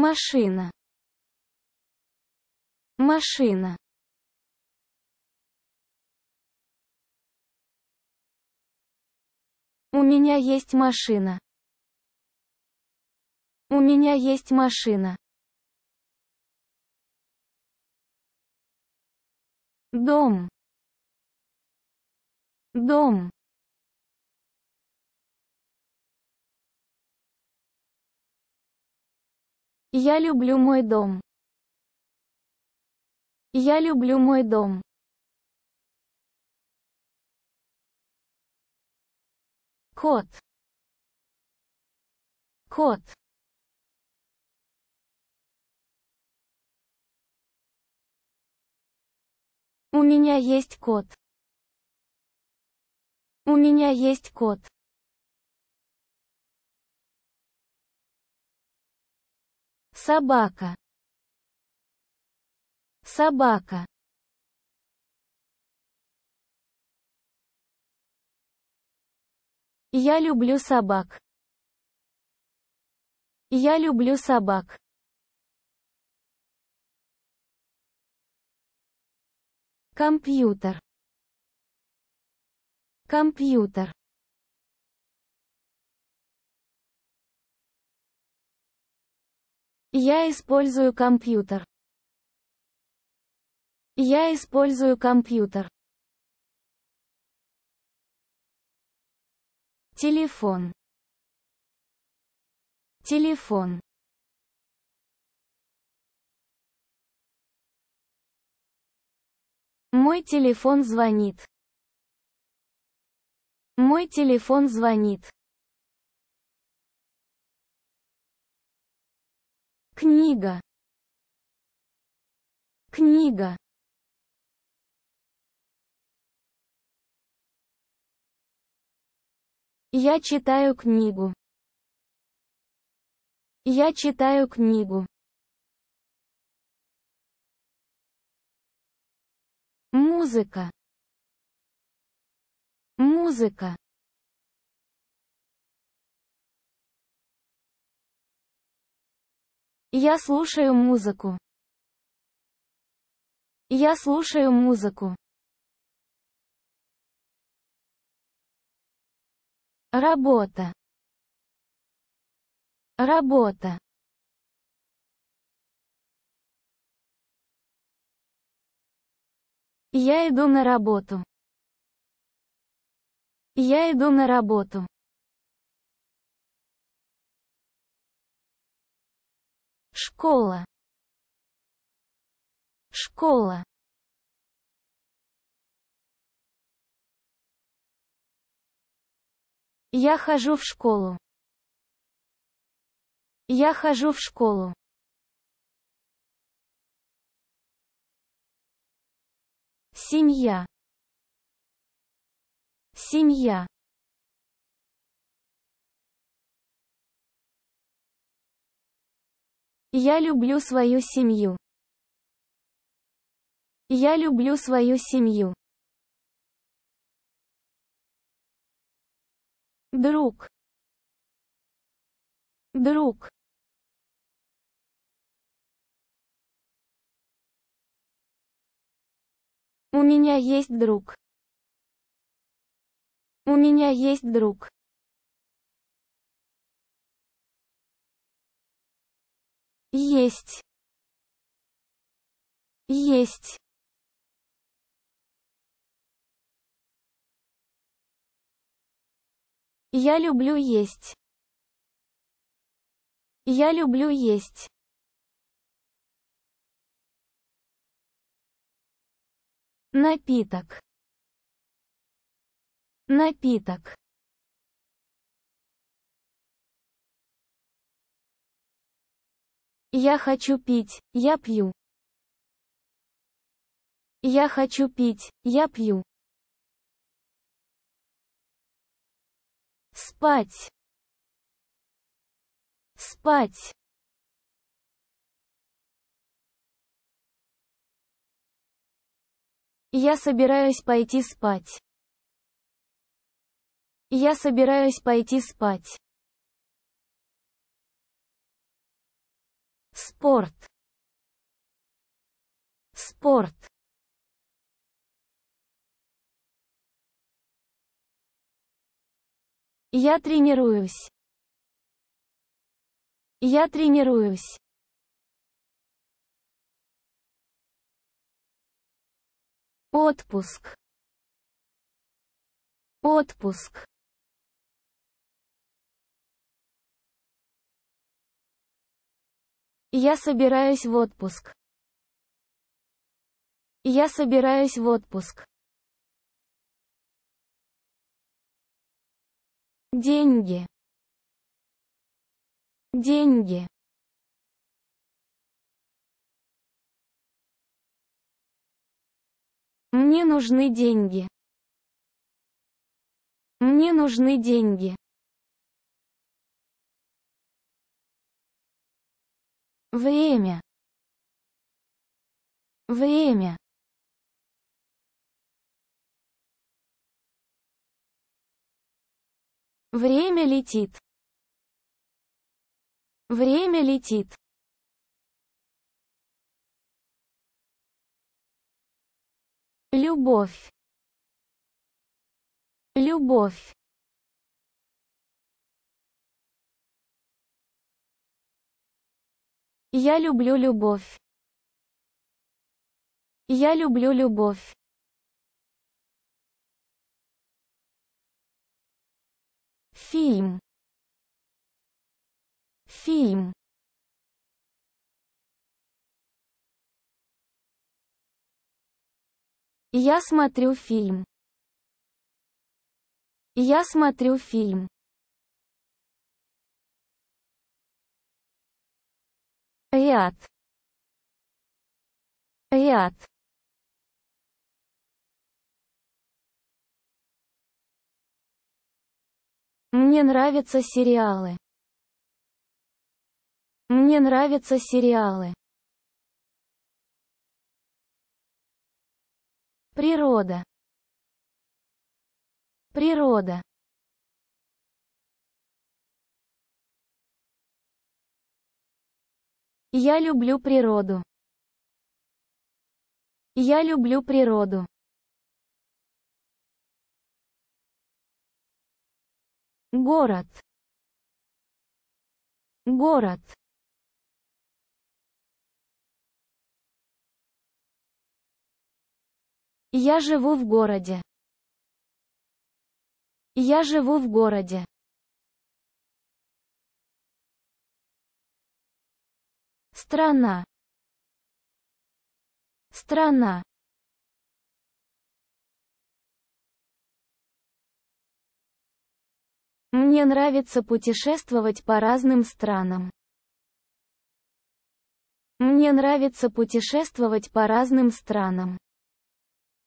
машина машина У меня есть машина. У меня есть машина. Дом. Дом. Я люблю мой дом. Я люблю мой дом. Кот. Кот. У меня есть кот. У меня есть кот. собака собака Я люблю собак. Я люблю собак. Компьютер. Компьютер. Я использую компьютер. Я использую компьютер. Телефон. Телефон. Мой телефон звонит. Мой телефон звонит. книга книга Я читаю книгу. Я читаю книгу. Музыка. Музыка. Я слушаю музыку. Я слушаю музыку. Работа. Работа. Я иду на работу. Я иду на работу. школа школа Я хожу в школу. Я хожу в школу. Семья. Семья. Я люблю свою семью. Я люблю свою семью. Друг. Друг. У меня есть друг. У меня есть друг. Есть. Есть. Я люблю есть. Я люблю есть. Напиток. Напиток. Я хочу пить, я пью. Я хочу пить, я пью. Спать. Спать. Я собираюсь пойти спать. Я собираюсь пойти спать. спорт спорт я тренируюсь я тренируюсь отпуск отпуск Я собираюсь в отпуск. Я собираюсь в отпуск. Деньги. Деньги. Мне нужны деньги. Мне нужны деньги. Время. Время. Время летит. Время летит. Любовь. Любовь. Я люблю любовь. Я люблю любовь. Фильм. Фильм. Я смотрю фильм. Я смотрю фильм. ряд ряд Мне нравятся сериалы. Мне нравятся сериалы. Природа. Природа. Я люблю природу. Я люблю природу. Город. Город. Я живу в городе. Я живу в городе. страна страна Мне нравится путешествовать по разным странам. Мне нравится путешествовать по разным странам.